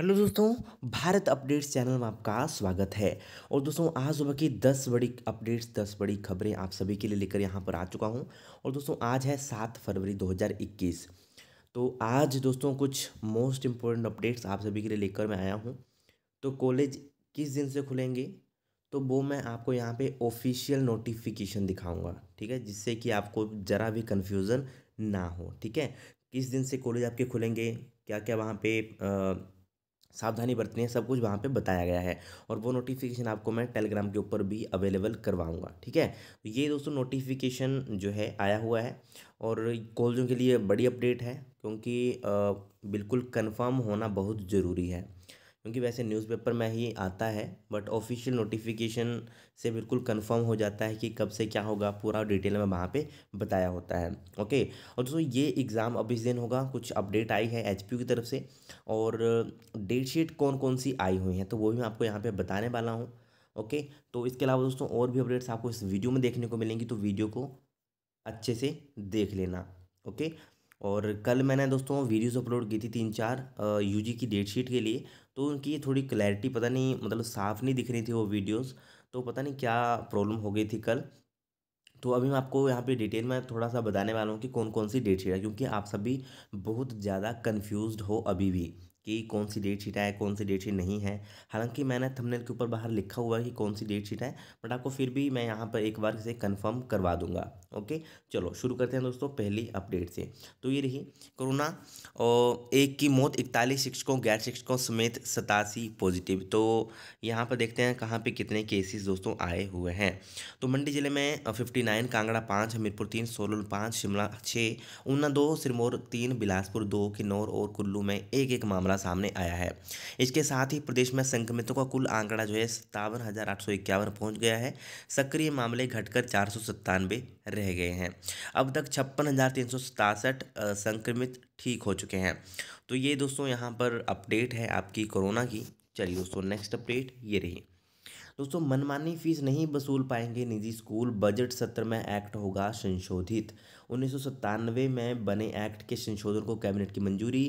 hello दोस्तों Bharat updates channel में आपका स्वागत है और दोस्तों आज सुबह की दस बड़ी अपडेट्स दस बड़ी खबरें आप सभी के लिए लेकर यहाँ पर आ चुका हूँ और दोस्तों आज है सात फरवरी 2021 तो आज दोस्तों कुछ मोस्ट इम्पोर्टेंट अपडेट्स आप सभी के लिए लेकर मैं आया हूँ तो कॉलेज किस दिन से खुलेंगे तो वो मैं आपको यहाँ पर ऑफिशियल नोटिफिकेशन दिखाऊँगा ठीक है जिससे कि आपको ज़रा भी कन्फ्यूज़न ना हो ठीक है किस दिन से कॉलेज आपके खुलेंगे क्या क्या वहाँ पर सावधानी बरतनी है सब कुछ वहाँ पे बताया गया है और वो नोटिफिकेशन आपको मैं टेलीग्राम के ऊपर भी अवेलेबल करवाऊँगा ठीक है तो ये दोस्तों नोटिफिकेशन जो है आया हुआ है और कॉलेजों के लिए बड़ी अपडेट है क्योंकि आ, बिल्कुल कंफर्म होना बहुत ज़रूरी है क्योंकि वैसे न्यूज़पेपर में ही आता है बट ऑफिशियल नोटिफिकेशन से बिल्कुल कंफर्म हो जाता है कि कब से क्या होगा पूरा डिटेल में वहाँ पे बताया होता है ओके और दोस्तों ये एग्ज़ाम अब इस दिन होगा कुछ अपडेट आई है एच की तरफ से और डेट शीट कौन कौन सी आई हुई हैं तो वो भी मैं आपको यहाँ पर बताने वाला हूँ ओके तो इसके अलावा दोस्तों और भी अपडेट्स आपको इस वीडियो में देखने को मिलेंगी तो वीडियो को अच्छे से देख लेना ओके और कल मैंने दोस्तों वीडियोस अपलोड की थी तीन चार यूजी की डेट शीट के लिए तो उनकी थोड़ी क्लैरिटी पता नहीं मतलब साफ़ नहीं दिख रही थी वो वीडियोस तो पता नहीं क्या प्रॉब्लम हो गई थी कल तो अभी मैं आपको यहाँ पे डिटेल में थोड़ा सा बताने वाला हूँ कि कौन कौन सी डेट शीट है क्योंकि आप सभी बहुत ज़्यादा कन्फ्यूज हो अभी भी कि कौन सी डेट शीट है कौन सी डेट शीट नहीं है हालांकि मैंने थंबनेल के ऊपर बाहर लिखा हुआ है कि कौन सी डेट शीट है बट आपको फिर भी मैं यहाँ पर एक बार इसे कन्फर्म करवा दूंगा ओके चलो शुरू करते हैं दोस्तों पहली अपडेट से तो ये रही कोरोना और एक की मौत इकतालीस शिक्षकों गैर शिक्षकों समेत सतासी पॉजिटिव तो यहाँ पर देखते हैं कहाँ पर कितने केसेज दोस्तों आए हुए हैं तो मंडी ज़िले में फिफ्टी नाइन कांगड़ा पाँच हमीरपुर तीन सोलन पाँच शिमला छः ऊना दो सिरमौर तीन बिलासपुर दो किन्नौर और कुल्लू में एक एक मामला सामने आया है इसके साथ ही प्रदेश में संक्रमितों का कुल आंकड़ा जो है सत्तावन हज़ार आठ सौ इक्यावन गया है सक्रिय मामले घटकर चार सौ सत्तानवे रह गए हैं अब तक छप्पन हज़ार तीन सौ सतासठ संक्रमित ठीक हो चुके हैं तो ये दोस्तों यहाँ पर अपडेट है आपकी कोरोना की चलिए दोस्तों नेक्स्ट अपडेट ये रही दोस्तों मनमानी फीस नहीं वसूल पाएंगे निजी स्कूल बजट सत्र में एक्ट होगा संशोधित उन्नीस में बने एक्ट के संशोधन को कैबिनेट की मंजूरी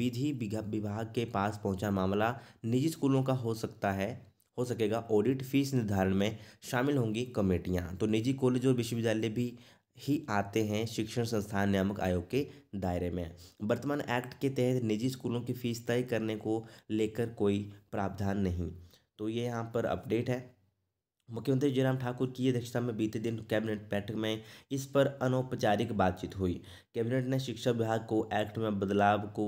विधि विभाग के पास पहुंचा मामला निजी स्कूलों का हो सकता है हो सकेगा ऑडिट फीस निर्धारण में शामिल होंगी कमेटियां तो निजी कॉलेज और विश्वविद्यालय भी ही आते हैं शिक्षण संस्थान नियामक आयोग के दायरे में वर्तमान एक्ट के तहत निजी स्कूलों की फीस तय करने को लेकर कोई प्रावधान नहीं तो ये यहाँ पर अपडेट है मुख्यमंत्री जयराम ठाकुर की अध्यक्षता में बीते दिन कैबिनेट बैठक में इस पर अनौपचारिक बातचीत हुई कैबिनेट ने शिक्षा विभाग को एक्ट में बदलाव को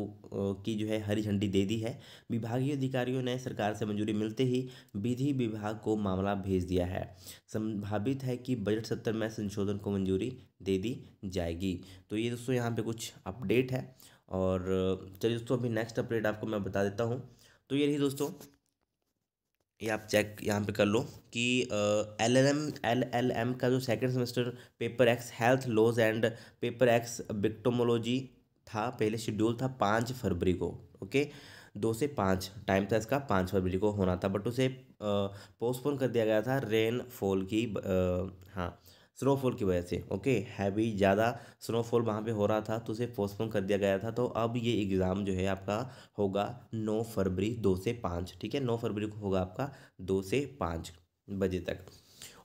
की जो है हरी झंडी दे दी है विभागीय अधिकारियों ने सरकार से मंजूरी मिलते ही विधि विभाग को मामला भेज दिया है संभावित है कि बजट सत्र में संशोधन को मंजूरी दे दी जाएगी तो ये दोस्तों यहाँ पर कुछ अपडेट है और चलिए दोस्तों अभी नेक्स्ट अपडेट आपको मैं बता देता हूँ तो ये रही दोस्तों ये आप चेक यहाँ पे कर लो कि L L M L L M का जो second semester paper X health laws and paper X victimology था पहले शेड्यूल था पाँच फरवरी को ओके दो से पाँच टाइम था इसका पाँच फरवरी को होना था बट उसे पोस्टपोन कर दिया गया था रेनफॉल की आ, हाँ स्नोफॉल की वजह से ओके हैवी ज़्यादा स्नोफॉल वहाँ पे हो रहा था तो उसे पोस्टपोन कर दिया गया था तो अब ये एग्ज़ाम जो है आपका होगा नौ फरवरी दो से पाँच ठीक है नौ फरवरी को होगा आपका दो से पाँच बजे तक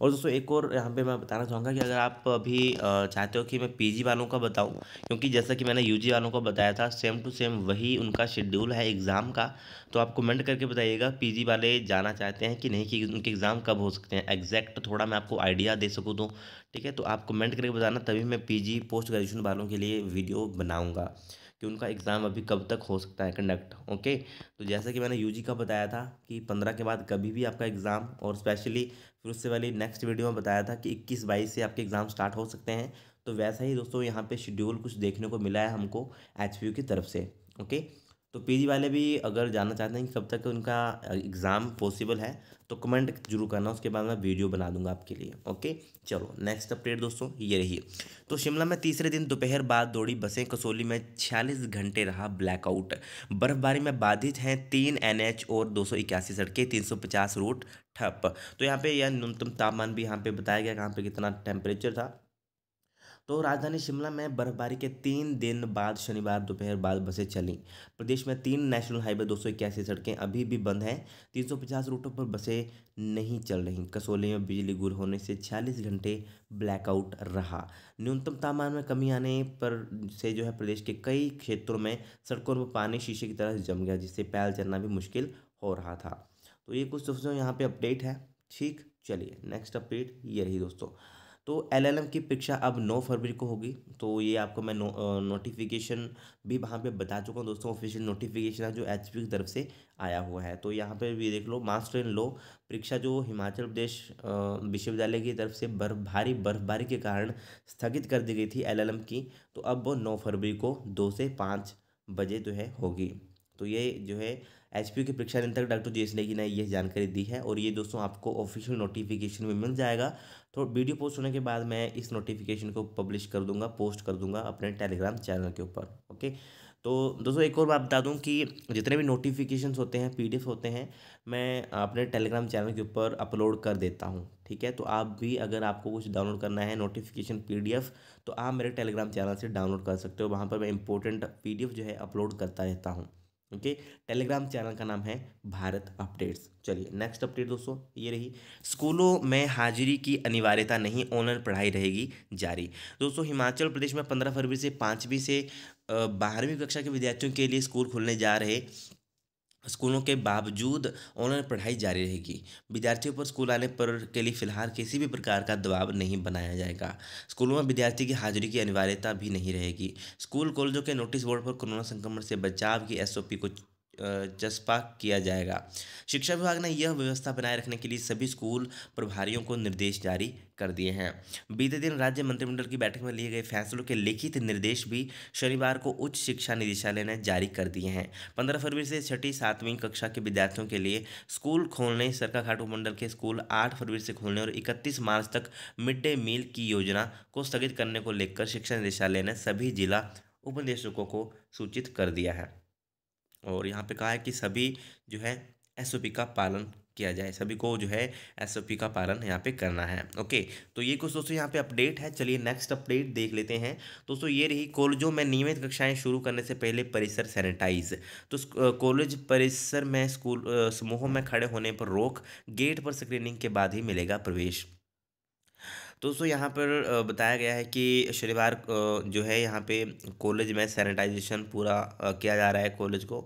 और दोस्तों एक और यहाँ पे मैं बताना चाहूँगा कि अगर आप अभी चाहते हो कि मैं पीजी वालों का बताऊँ क्योंकि जैसा कि मैंने यूजी वालों को बताया था सेम टू सेम वही उनका शेड्यूल है एग्ज़ाम का तो आप कमेंट करके बताइएगा पीजी वाले जाना चाहते हैं कि नहीं कि उनके एग्ज़ाम कब हो सकते हैं एग्जैक्ट थोड़ा मैं आपको आइडिया दे सकूँ तो ठीक है तो आप कमेंट करके बताना तभी मैं पी पोस्ट ग्रेजुएशन वालों के लिए वीडियो बनाऊँगा कि उनका एग्ज़ाम अभी कब तक हो सकता है कंडक्ट ओके तो जैसा कि मैंने यूजी का बताया था कि पंद्रह के बाद कभी भी आपका एग्ज़ाम और स्पेशली फिर उससे पहले नेक्स्ट वीडियो में बताया था कि इक्कीस बाईस से आपके एग्ज़ाम स्टार्ट हो सकते हैं तो वैसा ही दोस्तों यहाँ पर शेड्यूल कुछ देखने को मिला है हमको एच की तरफ से ओके तो पीजी वाले भी अगर जानना चाहते हैं कि कब तक उनका एग्ज़ाम पॉसिबल है तो कमेंट जरूर करना उसके बाद मैं वीडियो बना दूंगा आपके लिए ओके चलो नेक्स्ट अपडेट दोस्तों ये रही तो शिमला में तीसरे दिन दोपहर बाद दौड़ी बसें कसोली में छियालीस घंटे रहा ब्लैकआउट बर्फबारी में बाधित हैं तीन एनएच और दो सड़कें तीन रूट ठप तो यहाँ पर यह न्यूनतम तापमान भी यहाँ पर बताया गया कहाँ पर कितना टेम्परेचर था तो राजधानी शिमला में बर्फबारी के तीन दिन बाद शनिवार दोपहर बाद बसें चली प्रदेश में तीन नेशनल हाईवे दो सड़कें अभी भी बंद हैं 350 रूटों पर बसें नहीं चल रही कसौली में बिजली गुल होने से 46 घंटे ब्लैकआउट रहा न्यूनतम तापमान में कमी आने पर से जो है प्रदेश के कई क्षेत्रों में सड़कों पर पानी शीशे की तरह जम गया जिससे पैदल चलना भी मुश्किल हो रहा था तो ये कुछ दोस्तों यहाँ पर अपडेट है ठीक चलिए नेक्स्ट अपडेट ये रही दोस्तों तो एलएलएम की परीक्षा अब नौ फरवरी को होगी तो ये आपको मैं नो, नोटिफिकेशन भी वहाँ पे बता चुका हूँ दोस्तों ऑफिशियल नोटिफिकेशन है जो एच की तरफ से आया हुआ है तो यहाँ पे भी देख लो मास्टर इन लो परीक्षा जो हिमाचल प्रदेश विश्वविद्यालय की तरफ से बर्फ भारी बर्फबारी के कारण स्थगित कर दी गई थी एल की तो अब वो नौ फरवरी को दो से पाँच बजे जो है होगी तो ये जो है एचपीयू की परीक्षा नियंत्रक डॉक्टर एस नेगी ने यह जानकारी दी है और ये दोस्तों आपको ऑफिशियल नोटिफिकेशन में मिल जाएगा तो वीडियो पोस्ट होने के बाद मैं इस नोटिफिकेशन को पब्लिश कर दूंगा पोस्ट कर दूंगा अपने टेलीग्राम चैनल के ऊपर ओके तो दोस्तों एक और बात बता दूं कि जितने भी नोटिफिकेशंस होते हैं पीडीएफ होते हैं मैं अपने टेलीग्राम चैनल के ऊपर अपलोड कर देता हूं ठीक है तो आप भी अगर आपको कुछ डाउनलोड करना है नोटिफिकेशन पीडीएफ तो आप मेरे टेलीग्राम चैनल से डाउनलोड कर सकते हो वहाँ पर मैं इंपॉर्टेंट पीडीएफ जो है अपलोड करता रहता हूँ ओके टेलीग्राम चैनल का नाम है भारत अपडेट्स चलिए नेक्स्ट अपडेट दोस्तों ये रही स्कूलों में हाजिरी की अनिवार्यता नहीं ऑनलाइन पढ़ाई रहेगी जारी दोस्तों हिमाचल प्रदेश में पंद्रह फरवरी से पाँचवीं से बारहवीं कक्षा के विद्यार्थियों के लिए स्कूल खुलने जा रहे स्कूलों के बावजूद ऑनलाइन पढ़ाई जारी रहेगी विद्यार्थियों पर स्कूल आने पर के लिए फिलहाल किसी भी प्रकार का दबाव नहीं बनाया जाएगा स्कूलों में विद्यार्थी की हाजिरी की अनिवार्यता भी नहीं रहेगी स्कूल कॉलेजों के नोटिस बोर्ड पर कोरोना संक्रमण से बचाव की एसओपी को चस्पा किया जाएगा शिक्षा विभाग ने यह व्यवस्था बनाए रखने के लिए सभी स्कूल प्रभारियों को निर्देश जारी कर दिए हैं बीते दिन राज्य मंत्रिमंडल की बैठक में लिए गए फैसलों के लिखित निर्देश भी शनिवार को उच्च शिक्षा निदेशालय ने जारी कर दिए हैं पंद्रह फरवरी से छठी सातवीं कक्षा के विद्यार्थियों के लिए स्कूल खोलने सरका घाट उपमंडल के स्कूल आठ फरवरी से खोलने और इकतीस मार्च तक मिड डे मील की योजना को स्थगित करने को लेकर शिक्षा निदेशालय ने सभी जिला उपनिदेशकों को सूचित कर दिया है और यहाँ पे कहा है कि सभी जो है एस का पालन किया जाए सभी को जो है एस का पालन यहाँ पे करना है ओके तो ये कुछ दोस्तों यहाँ पे अपडेट है चलिए नेक्स्ट अपडेट देख लेते हैं दोस्तों ये रही कॉलेजों में नियमित कक्षाएं शुरू करने से पहले परिसर सैनिटाइज तो कॉलेज परिसर में स्कूल समूहों में खड़े होने पर रोक गेट पर स्क्रीनिंग के बाद ही मिलेगा प्रवेश दोस्तों यहाँ पर बताया गया है कि शनिवार जो है यहाँ पे कॉलेज में सैनिटाइजेशन पूरा किया जा रहा है कॉलेज को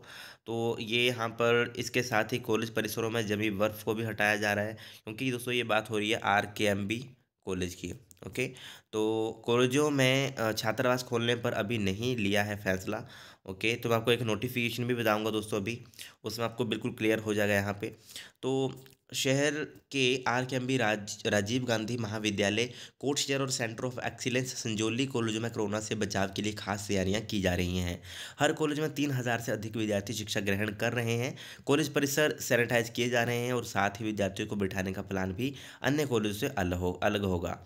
तो ये यहाँ पर इसके साथ ही कॉलेज परिसरों में जमी बर्फ़ को भी हटाया जा रहा है क्योंकि दोस्तों ये बात हो रही है R K M B college की ओके तो कॉलेजों में छात्रावास खोलने पर अभी नहीं लिया है फैसला ओके तो मैं आपको एक नोटिफिकेशन भी बताऊंगा दोस्तों अभी उसमें आपको बिल्कुल क्लियर हो जाएगा यहाँ पे तो शहर के आर के एम राज राजीव गांधी महाविद्यालय कोटशहर और centre of excellence Sanjauli college में कोरोना से बचाव के लिए खास तैयारियां की जा रही हैं हर कॉलेज में तीन हज़ार से अधिक विद्यार्थी शिक्षा ग्रहण कर रहे हैं कॉलेज परिसर सैनिटाइज किए जा रहे हैं और साथ ही विद्यार्थियों को बिठाने का प्लान भी अन्य कॉलेज से अलग हो अलग होगा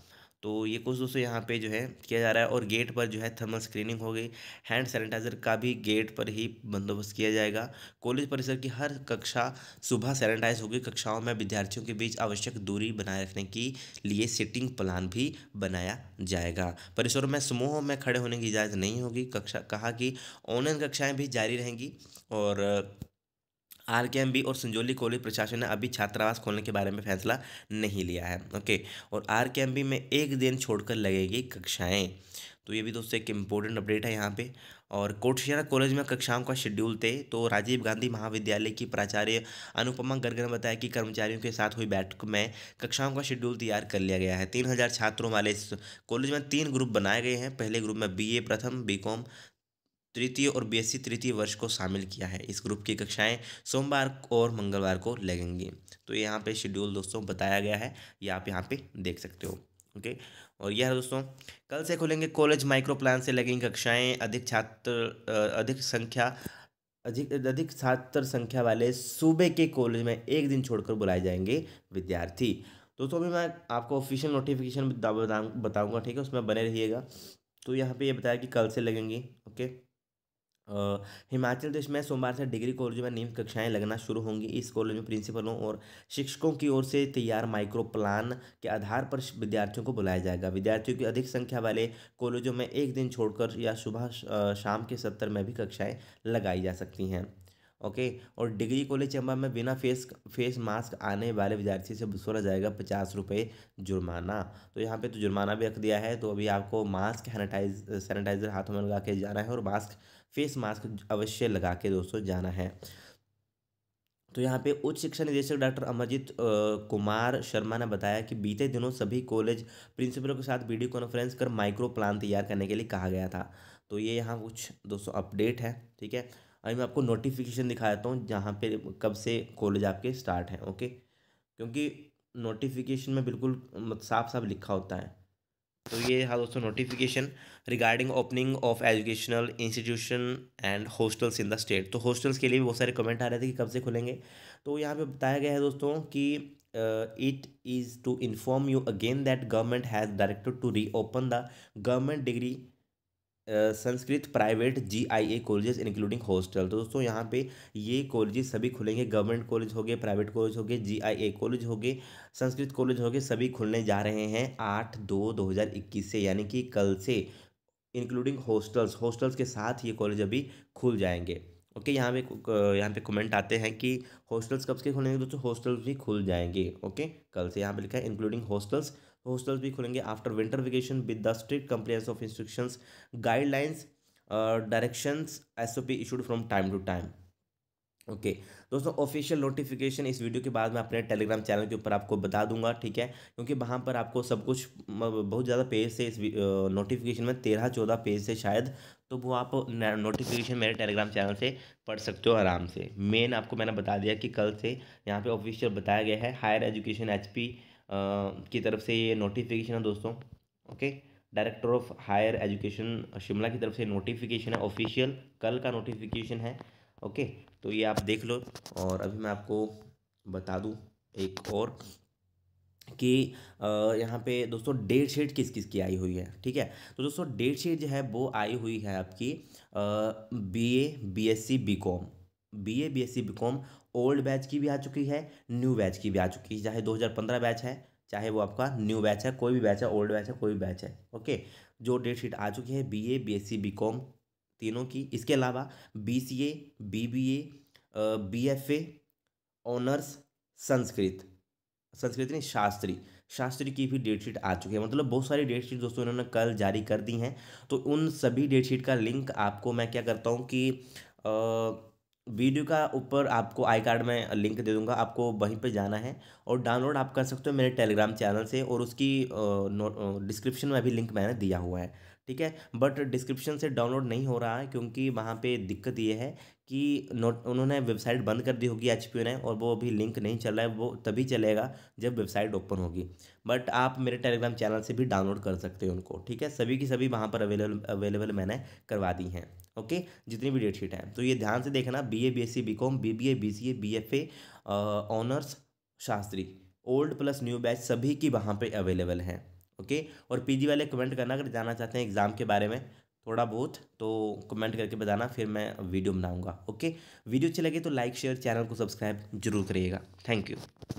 तो ये कुछ दोस्तों यहाँ पे जो है किया जा रहा है और गेट पर जो है थर्मल स्क्रीनिंग हो गई हैंड सैनिटाइज़र का भी गेट पर ही बंदोबस्त किया जाएगा कॉलेज परिसर की हर कक्षा सुबह सैनिटाइज होगी कक्षाओं में विद्यार्थियों के बीच आवश्यक दूरी बनाए रखने के लिए सिटिंग प्लान भी बनाया जाएगा परिसरों में समूहों में खड़े होने की इजाज़त नहीं होगी कक्षा कहा कि ऑनलाइन कक्षाएँ भी जारी रहेंगी और आर के एम बी और संजोली कॉलेज प्रशासन ने अभी छात्रावास खोलने के बारे में फैसला नहीं लिया है ओके और आर के एम बी में एक दिन छोड़कर लगेगी कक्षाएँ तो ये भी दोस्तों एक इम्पोर्टेंट अपडेट है यहाँ पे और कोटशियारा कॉलेज में कक्षाओं का शेड्यूल थे तो राजीव गांधी महाविद्यालय की प्राचार्य अनुपमा गर्ग ने बताया कि कर्मचारियों के साथ हुई बैठक में कक्षाओं का शेड्यूल तैयार कर लिया गया है तीन हज़ार छात्रों वाले इस कॉलेज में तीन ग्रुप बनाए गए हैं पहले ग्रुप में बीए प्रथम बीकॉम तृतीय और बीएससी तृतीय वर्ष को शामिल किया है इस ग्रुप की कक्षाएं सोमवार और मंगलवार को लगेंगी तो यहाँ पे शेड्यूल दोस्तों बताया गया है ये आप यहाँ पे देख सकते हो ओके और यह दोस्तों कल से खुलेंगे कॉलेज माइक्रो प्लान से लगेंगी कक्षाएं अधिक छात्र अधिक संख्या अधिक अधिक छात्र संख्या वाले सूबे के कॉलेज में एक दिन छोड़कर बुलाए जाएंगे विद्यार्थी दोस्तों अभी मैं आपको ऑफिशियल नोटिफिकेशन बताऊंगा ठीक है उसमें बने रहिएगा तो यहाँ पे ये यह बताया कि कल से लगेंगे ओके हिमाचल प्रदेश में सोमवार से डिग्री कॉलेज में नियमित कक्षाएं लगना शुरू होंगी इस कॉलेज में प्रिंसिपलों और शिक्षकों की ओर से तैयार माइक्रो प्लान के आधार पर विद्यार्थियों को बुलाया जाएगा विद्यार्थियों की अधिक संख्या वाले कॉलेजों में एक दिन छोड़कर या सुबह शाम के सत्र में भी कक्षाएँ लगाई जा सकती हैं ओके और डिग्री कॉलेज चंबा में बिना फेस फेस मास्क आने वाले विद्यार्थी से वसूला जाएगा पचास रुपये जुर्माना तो यहाँ पे तो जुर्माना भी रख दिया है तो अभी आपको मास्क सैनिटाइज सैनिटाइजर हाथों में लगा के जाना है और मास्क फेस मास्क अवश्य लगा के दोस्तों जाना है तो यहाँ पे उच्च शिक्षा निदेशक डॉक्टर अमरजीत कुमार शर्मा ने बताया कि बीते दिनों सभी कॉलेज प्रिंसिपलों के साथ वीडियो कॉन्फ्रेंस कर माइक्रो प्लान तैयार करने के लिए कहा गया था तो ये यहाँ कुछ दोस्तों अपडेट है ठीक है अभी मैं आपको नोटिफिकेशन दिखा देता हूँ जहाँ पे कब से कॉलेज आपके स्टार्ट हैं ओके क्योंकि नोटिफिकेशन में बिल्कुल साफ साफ लिखा होता है तो ये है हाँ दोस्तों notification regarding opening of educational institution and hostels in the state तो हॉस्टल्स के लिए भी बहुत सारे कमेंट आ रहे थे कि कब से खुलेंगे तो यहाँ पे बताया गया है दोस्तों कि it is to inform you again that government has directed to reopen the government degree Sanskrit private G I A colleges including hostel तो दोस्तों यहाँ पे ये कॉलेजेस सभी खुलेंगे गवर्नमेंट कॉलेज हो गए प्राइवेट कॉलेज हो गए जी आई ए कॉलेज हो गए संस्कृत कॉलेज हो गए सभी खुलने जा रहे हैं आठ दो दो हज़ार इक्कीस से यानी कि कल से इंक्लूडिंग हॉस्टल्स हॉस्टल्स के साथ ये कॉलेज अभी खुल जाएंगे ओके यहाँ पे यहाँ पे कमेंट आते हैं कि हॉस्टल्स कब से खुलेंगे दोस्तों हॉस्टल्स भी खुल जाएंगे ओके कल से यहाँ पे लिखा है इंक्लूडिंग हॉस्टल्स हॉस्टल्स भी खुलेंगे after winter vacation with the strict compliance of instructions guidelines directions S O P issued from time to time okay दोस्तों ऑफिशियल नोटिफिकेशन इस वीडियो के बाद मैं अपने टेलीग्राम चैनल के ऊपर आपको बता दूंगा ठीक है क्योंकि वहाँ पर आपको सब कुछ बहुत ज़्यादा पेज से इस नोटिफिकेशन में तेरह चौदह पेज से शायद तो वो आप नोटिफिकेशन मेरे टेलीग्राम चैनल से पढ़ सकते हो आराम से मेन आपको मैंने बता दिया कि कल से यहाँ पर ऑफिशियल बताया गया है हायर एजुकेशन एच पी की तरफ से ये नोटिफिकेशन है दोस्तों okay director of higher education Shimla की तरफ से नोटिफिकेशन है ऑफिशियल कल का नोटिफिकेशन है ओके तो ये आप देख लो और अभी मैं आपको बता दूँ एक और कि यहाँ पे दोस्तों डेट शीट किस किस की आई हुई है ठीक है तो दोस्तों डेट शीट जो है वो आई हुई है आपकी B A B S C B com B A B S C B com old batch की भी आ चुकी है न्यू बैच की भी आ चुकी है चाहे 2015 बैच है चाहे वो आपका न्यू बैच है कोई भी बैच है ओल्ड बैच है कोई भी बैच है ओके जो डेट शीट आ चुकी है B A B S C B com तीनों की इसके अलावा B C A B B A B F A honours Sanskrit Sanskrit नहीं शास्त्री शास्त्री की भी डेट शीट आ चुकी है मतलब बहुत सारी डेट शीट दोस्तों इन्होंने कल जारी कर दी हैं तो उन सभी डेट शीट का लिंक आपको मैं क्या करता हूँ कि आ, वीडियो का ऊपर आपको आई कार्ड में लिंक दे दूंगा आपको वहीं पे जाना है और डाउनलोड आप कर सकते हो मेरे टेलीग्राम चैनल से और उसकी डिस्क्रिप्शन में भी लिंक मैंने दिया हुआ है ठीक है बट डिस्क्रिप्शन से डाउनलोड नहीं हो रहा है क्योंकि वहाँ पे दिक्कत ये है कि नोट उन्होंने वेबसाइट बंद कर दी होगी एच ने और वो अभी लिंक नहीं चल रहा है वो तभी चलेगा जब वेबसाइट ओपन होगी बट आप मेरे टेलीग्राम चैनल से भी डाउनलोड कर सकते हो उनको ठीक है सभी की सभी वहाँ पर अवेलेबल अवेलेबल मैंने करवा दी हैं ओके जितनी भी डेटशीट हैं तो ये ध्यान से देखना B A B S C B com B B A B C A B F A honours Shastri old plus new batch सभी की वहाँ पे अवेलेबल हैं ओके और पीजी वाले कमेंट करना अगर जानना चाहते हैं एग्ज़ाम के बारे में थोड़ा बहुत तो कमेंट करके बताना फिर मैं वीडियो बनाऊंगा ओके वीडियो अच्छी लगे तो लाइक शेयर चैनल को सब्सक्राइब जरूर करिएगा थैंक यू